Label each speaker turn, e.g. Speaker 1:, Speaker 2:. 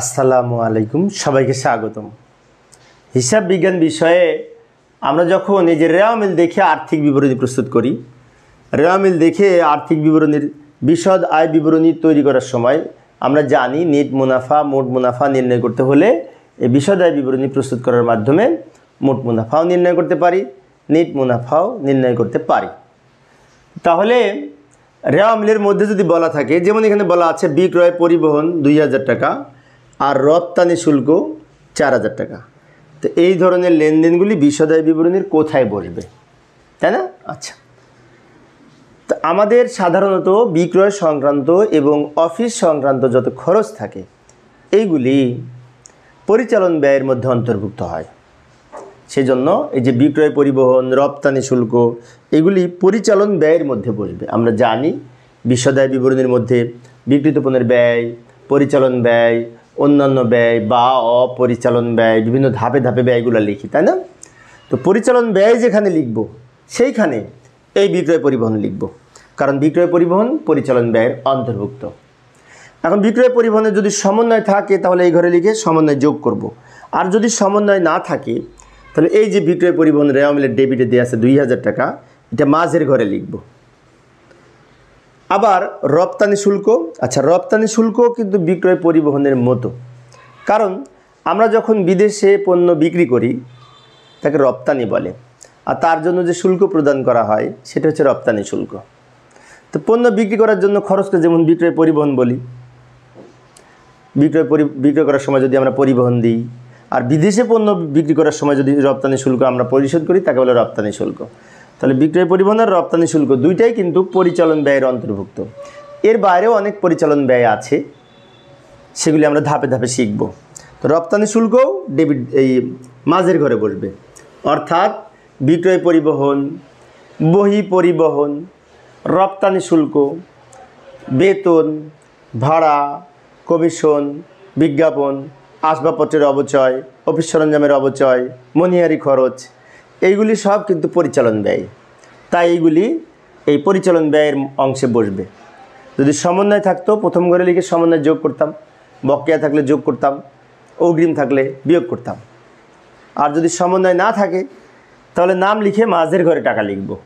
Speaker 1: আসসালামু আলাইকুম সবাইকে স্বাগতম হিসাব বিজ্ঞান বিষয়ে আমরা যখন এই যে রেওয়ামিল দেখে আর্থিক বিবরণী প্রস্তুত করি রেওয়ামিল দেখে আর্থিক বিবরণীর বিশদ আয় বিবরণী তৈরি করার সময় আমরা জানি নেট মুনাফা মোট মুনাফা নির্ণয় করতে হলে এই বিশদ আয় বিবরণী প্রস্তুত করার মাধ্যমে মোট মুনাফাও নির্ণয় করতে পারি নেট মুনাফাও নির্ণয় করতে পারি তাহলে রেওয়ামিলের মধ্যে যদি বলা থাকে যেমন এখানে বলা আছে বিক্রয় পরিবহন দুই টাকা আর রপ্তানি শুল্ক চার হাজার টাকা তো এই ধরনের লেনদেনগুলি বিশদায় বিবরণীর কোথায় বসবে তাই না আচ্ছা তো আমাদের সাধারণত বিক্রয় সংক্রান্ত এবং অফিস সংক্রান্ত যত খরচ থাকে এইগুলি পরিচালন ব্যয়ের মধ্যে অন্তর্ভুক্ত হয় সেজন্য এই যে বিক্রয় পরিবহন রপ্তানি শুল্ক এগুলি পরিচালন ব্যয়ের মধ্যে বসবে আমরা জানি বিশ্বদায় বিবরণীর মধ্যে বিকৃত পণ্যের ব্যয় পরিচালন ব্যয় অন্যান্য ব্যয় বা অপরিচালন ব্যয় বিভিন্ন ধাপে ধাপে ব্যয়গুলো লিখি তাই না তো পরিচালন ব্যয় যেখানে লিখব সেইখানে এই বিক্রয় পরিবহন লিখব কারণ বিক্রয় পরিবহন পরিচালন ব্যয়ের অন্তর্ভুক্ত এখন বিক্রয় পরিবহনে যদি সমন্বয় থাকে তাহলে এই ঘরে লিখে সমন্বয় যোগ করব। আর যদি সমন্বয় না থাকে তাহলে এই যে বিক্রয় পরিবহন রেওয়ামিলের ডেবিটে দেওয়া আছে দুই হাজার টাকা এটা মাঝের ঘরে লিখবো আবার রপ্তানি শুল্ক আচ্ছা রপ্তানি শুল্ক কিন্তু বিক্রয় পরিবহনের মতো কারণ আমরা যখন বিদেশে পণ্য বিক্রি করি তাকে রপ্তানি বলে আর তার জন্য যে শুল্ক প্রদান করা হয় সেটা হচ্ছে রপ্তানি শুল্ক তো পণ্য বিক্রি করার জন্য খরচকে যেমন বিক্রয় পরিবহন বলি বিক্রয় বিক্রয় করার সময় যদি আমরা পরিবহন দিই আর বিদেশে পণ্য বিক্রি করার সময় যদি রপ্তানি শুল্ক আমরা পরিশোধ করি তাকে বলে রপ্তানি শুল্ক তাহলে বিক্রয় পরিবহন আর রপ্তানি শুল্ক দুইটাই কিন্তু পরিচালন ব্যয়ের অন্তর্ভুক্ত এর বাইরেও অনেক পরিচালন ব্যয় আছে সেগুলি আমরা ধাপে ধাপে শিখব তো রপ্তানি শুল্কও ডেবিট এই মাঝের ঘরে বসবে অর্থাৎ বিক্রয় পরিবহন বহি পরিবহন রপ্তানি শুল্ক বেতন ভাড়া কমিশন বিজ্ঞাপন আসবাবপত্রের অবচয় অফিস সরঞ্জামের অবচয় মনিহারি খরচ এইগুলি সব কিন্তু পরিচালন ব্যয় তাই এইগুলি এই পরিচালন ব্যয়ের অংশে বসবে যদি সমন্বয় থাকতো প্রথম ঘরে লিখে সমন্বয় যোগ করতাম বকেয়া থাকলে যোগ করতাম অগ্রিম থাকলে বিয়োগ করতাম আর যদি সমন্বয় না থাকে তাহলে নাম লিখে মাঝের ঘরে টাকা লিখবো